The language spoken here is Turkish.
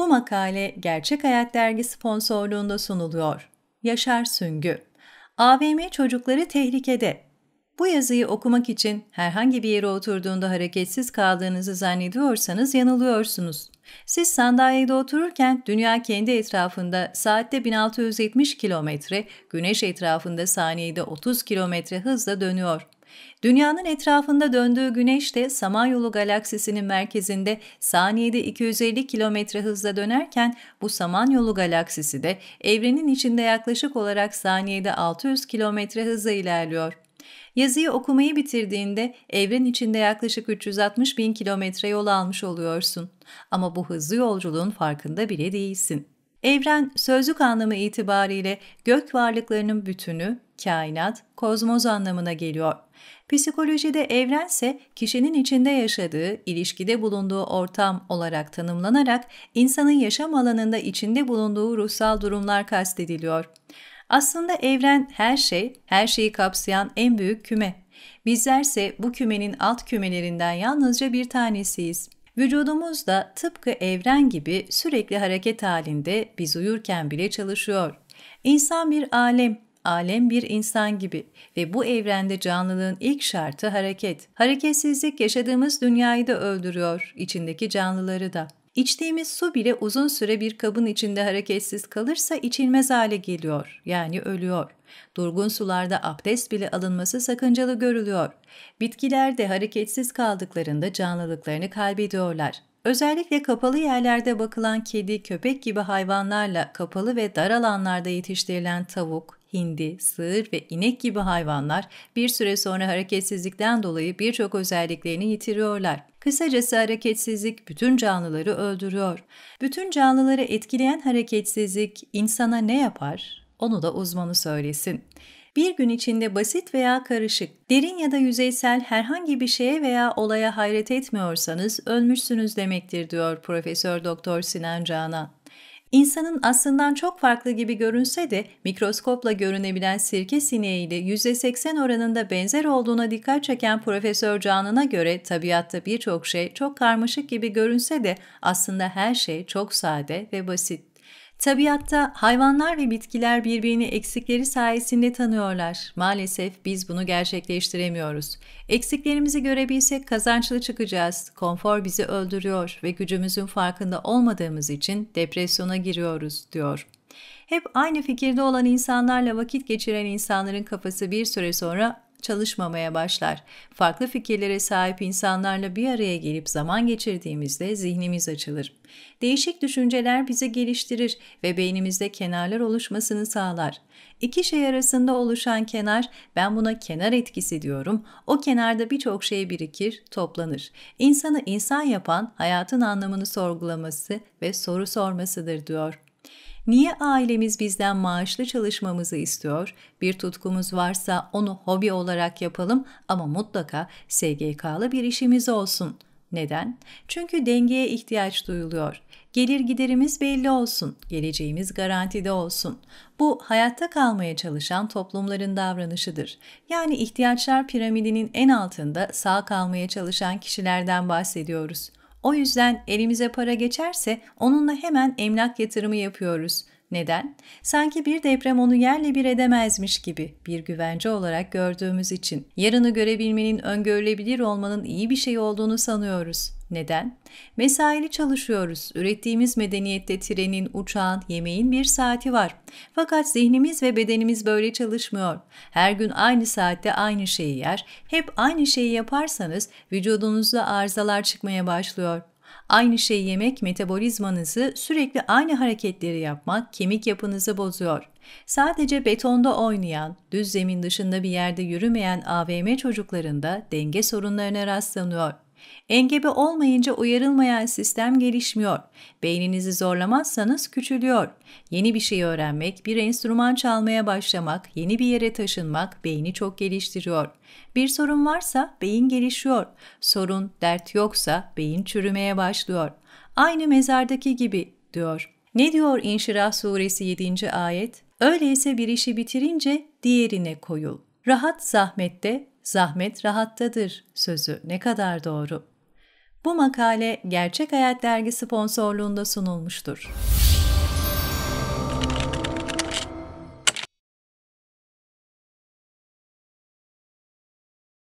Bu makale Gerçek Hayat Dergisi sponsorluğunda sunuluyor. Yaşar Süngü AVM Çocukları Tehlikede Bu yazıyı okumak için herhangi bir yere oturduğunda hareketsiz kaldığınızı zannediyorsanız yanılıyorsunuz. Siz sandalyede otururken dünya kendi etrafında saatte 1670 kilometre, güneş etrafında saniyede 30 kilometre hızla dönüyor. Dünyanın etrafında döndüğü güneş de Samanyolu galaksisinin merkezinde saniyede 250 kilometre hızla dönerken bu Samanyolu galaksisi de evrenin içinde yaklaşık olarak saniyede 600 kilometre hızla ilerliyor. Yazıyı okumayı bitirdiğinde evren içinde yaklaşık 360 bin kilometre yol almış oluyorsun. Ama bu hızlı yolculuğun farkında bile değilsin. Evren sözlük anlamı itibariyle gök varlıklarının bütünü, kainat, kozmoz anlamına geliyor. Psikolojide evren ise kişinin içinde yaşadığı, ilişkide bulunduğu ortam olarak tanımlanarak insanın yaşam alanında içinde bulunduğu ruhsal durumlar kastediliyor. Aslında evren her şey, her şeyi kapsayan en büyük küme. Bizlerse bu kümenin alt kümelerinden yalnızca bir tanesiyiz. Vücudumuz da tıpkı evren gibi sürekli hareket halinde biz uyurken bile çalışıyor. İnsan bir alem, alem bir insan gibi ve bu evrende canlılığın ilk şartı hareket. Hareketsizlik yaşadığımız dünyayı da öldürüyor, içindeki canlıları da. İçtiğimiz su bile uzun süre bir kabın içinde hareketsiz kalırsa içilmez hale geliyor, yani ölüyor. Durgun sularda abdest bile alınması sakıncalı görülüyor. Bitkiler de hareketsiz kaldıklarında canlılıklarını kaybediyorlar. Özellikle kapalı yerlerde bakılan kedi, köpek gibi hayvanlarla kapalı ve dar alanlarda yetiştirilen tavuk, hindi, sığır ve inek gibi hayvanlar bir süre sonra hareketsizlikten dolayı birçok özelliklerini yitiriyorlar. Kısacası hareketsizlik bütün canlıları öldürüyor. Bütün canlıları etkileyen hareketsizlik insana ne yapar? Onu da uzmanı söylesin bir gün içinde basit veya karışık, derin ya da yüzeysel herhangi bir şeye veya olaya hayret etmiyorsanız ölmüşsünüz demektir diyor Profesör Doktor Sinan Canan. İnsanın aslından çok farklı gibi görünse de mikroskopla görünebilen sirke sineği ile %80 oranında benzer olduğuna dikkat çeken Profesör Canan'a göre tabiatta birçok şey çok karmaşık gibi görünse de aslında her şey çok sade ve basit. Tabiatta hayvanlar ve bitkiler birbirini eksikleri sayesinde tanıyorlar. Maalesef biz bunu gerçekleştiremiyoruz. Eksiklerimizi görebilsek kazançlı çıkacağız. Konfor bizi öldürüyor ve gücümüzün farkında olmadığımız için depresyona giriyoruz, diyor. Hep aynı fikirde olan insanlarla vakit geçiren insanların kafası bir süre sonra çalışmamaya başlar. Farklı fikirlere sahip insanlarla bir araya gelip zaman geçirdiğimizde zihnimiz açılır. Değişik düşünceler bizi geliştirir ve beynimizde kenarlar oluşmasını sağlar. İki şey arasında oluşan kenar, ben buna kenar etkisi diyorum. O kenarda birçok şey birikir, toplanır. İnsanı insan yapan hayatın anlamını sorgulaması ve soru sormasıdır diyor. Niye ailemiz bizden maaşlı çalışmamızı istiyor? Bir tutkumuz varsa onu hobi olarak yapalım ama mutlaka SGK'lı bir işimiz olsun. Neden? Çünkü dengeye ihtiyaç duyuluyor. Gelir giderimiz belli olsun, geleceğimiz garantide olsun. Bu hayatta kalmaya çalışan toplumların davranışıdır. Yani ihtiyaçlar piramidinin en altında sağ kalmaya çalışan kişilerden bahsediyoruz. O yüzden elimize para geçerse onunla hemen emlak yatırımı yapıyoruz. Neden? Sanki bir deprem onu yerle bir edemezmiş gibi bir güvence olarak gördüğümüz için. Yarını görebilmenin öngörülebilir olmanın iyi bir şey olduğunu sanıyoruz. Neden? Mesaili çalışıyoruz. Ürettiğimiz medeniyette trenin, uçağın, yemeğin bir saati var. Fakat zihnimiz ve bedenimiz böyle çalışmıyor. Her gün aynı saatte aynı şeyi yer, hep aynı şeyi yaparsanız vücudunuzda arızalar çıkmaya başlıyor. Aynı şeyi yemek metabolizmanızı sürekli aynı hareketleri yapmak kemik yapınızı bozuyor. Sadece betonda oynayan, düz zemin dışında bir yerde yürümeyen AVM çocuklarında denge sorunlarına rastlanıyor. Engebe olmayınca uyarılmayan sistem gelişmiyor. Beyninizi zorlamazsanız küçülüyor. Yeni bir şey öğrenmek, bir enstrüman çalmaya başlamak, yeni bir yere taşınmak beyni çok geliştiriyor. Bir sorun varsa beyin gelişiyor. Sorun, dert yoksa beyin çürümeye başlıyor. Aynı mezardaki gibi diyor. Ne diyor İnşirah suresi 7. ayet? Öyleyse bir işi bitirince diğerine koyul. Rahat zahmette zahmet rahattadır sözü ne kadar doğru. Bu makale Gerçek Hayat dergisi sponsorluğunda sunulmuştur.